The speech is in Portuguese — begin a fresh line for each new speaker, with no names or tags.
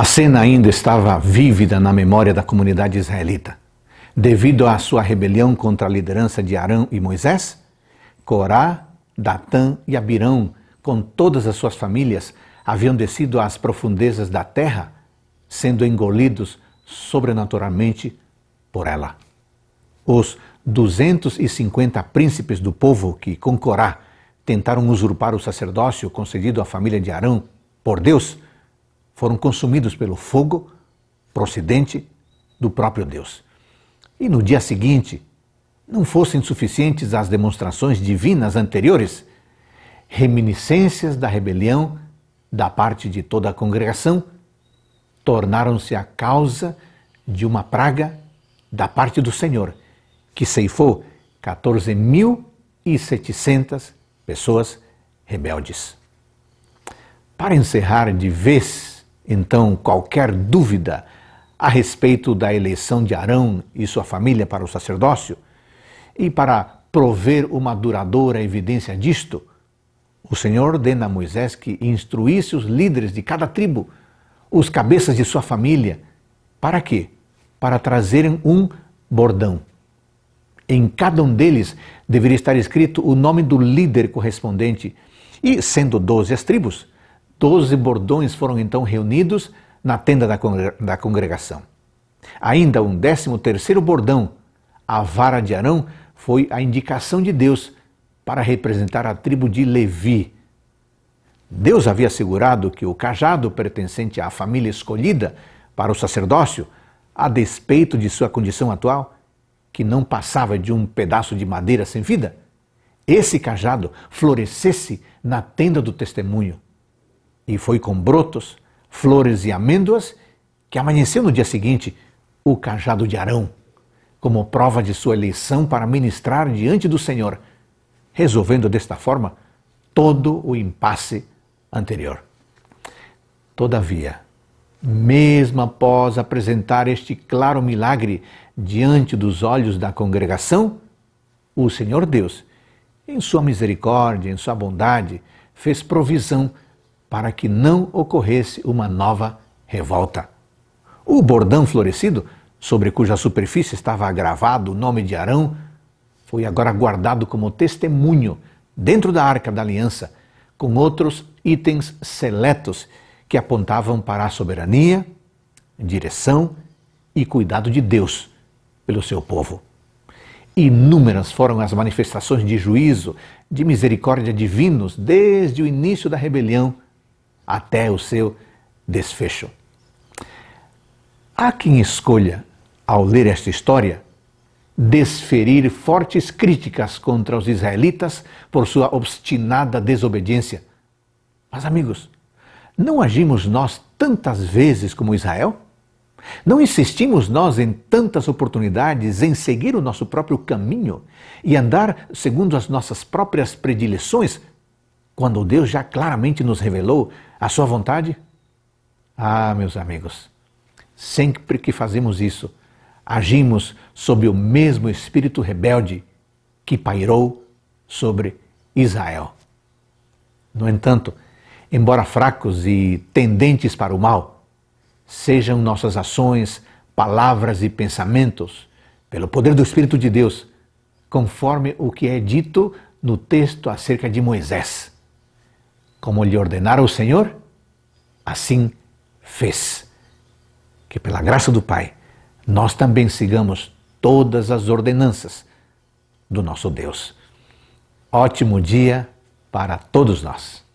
A cena ainda estava vívida na memória da comunidade israelita. Devido à sua rebelião contra a liderança de Arão e Moisés, Corá, Datã e Abirão, com todas as suas famílias, haviam descido às profundezas da terra, sendo engolidos sobrenaturalmente por ela. Os 250 príncipes do povo que, com Corá, tentaram usurpar o sacerdócio concedido à família de Arão por Deus, foram consumidos pelo fogo procedente do próprio Deus. E no dia seguinte, não fossem suficientes as demonstrações divinas anteriores, reminiscências da rebelião da parte de toda a congregação tornaram-se a causa de uma praga da parte do Senhor, que ceifou 14.700 pessoas rebeldes. Para encerrar de vez então, qualquer dúvida a respeito da eleição de Arão e sua família para o sacerdócio, e para prover uma duradoura evidência disto, o Senhor ordena a Moisés que instruísse os líderes de cada tribo, os cabeças de sua família, para quê? Para trazerem um bordão. Em cada um deles deveria estar escrito o nome do líder correspondente, e, sendo doze as tribos, Doze bordões foram então reunidos na tenda da, da congregação. Ainda um décimo terceiro bordão, a vara de Arão, foi a indicação de Deus para representar a tribo de Levi. Deus havia assegurado que o cajado pertencente à família escolhida para o sacerdócio, a despeito de sua condição atual, que não passava de um pedaço de madeira sem vida, esse cajado florescesse na tenda do testemunho e foi com brotos, flores e amêndoas que amanheceu no dia seguinte o cajado de Arão, como prova de sua eleição para ministrar diante do Senhor, resolvendo desta forma todo o impasse anterior. Todavia, mesmo após apresentar este claro milagre diante dos olhos da congregação, o Senhor Deus, em sua misericórdia, em sua bondade, fez provisão para que não ocorresse uma nova revolta. O bordão florescido, sobre cuja superfície estava agravado o nome de Arão, foi agora guardado como testemunho dentro da Arca da Aliança, com outros itens seletos que apontavam para a soberania, direção e cuidado de Deus pelo seu povo. Inúmeras foram as manifestações de juízo, de misericórdia divinos desde o início da rebelião até o seu desfecho. Há quem escolha, ao ler esta história, desferir fortes críticas contra os israelitas por sua obstinada desobediência. Mas, amigos, não agimos nós tantas vezes como Israel? Não insistimos nós em tantas oportunidades em seguir o nosso próprio caminho e andar segundo as nossas próprias predileções, quando Deus já claramente nos revelou a sua vontade? Ah, meus amigos, sempre que fazemos isso, agimos sob o mesmo espírito rebelde que pairou sobre Israel. No entanto, embora fracos e tendentes para o mal, sejam nossas ações, palavras e pensamentos, pelo poder do Espírito de Deus, conforme o que é dito no texto acerca de Moisés como lhe ordenara o Senhor, assim fez. Que pela graça do Pai, nós também sigamos todas as ordenanças do nosso Deus. Ótimo dia para todos nós.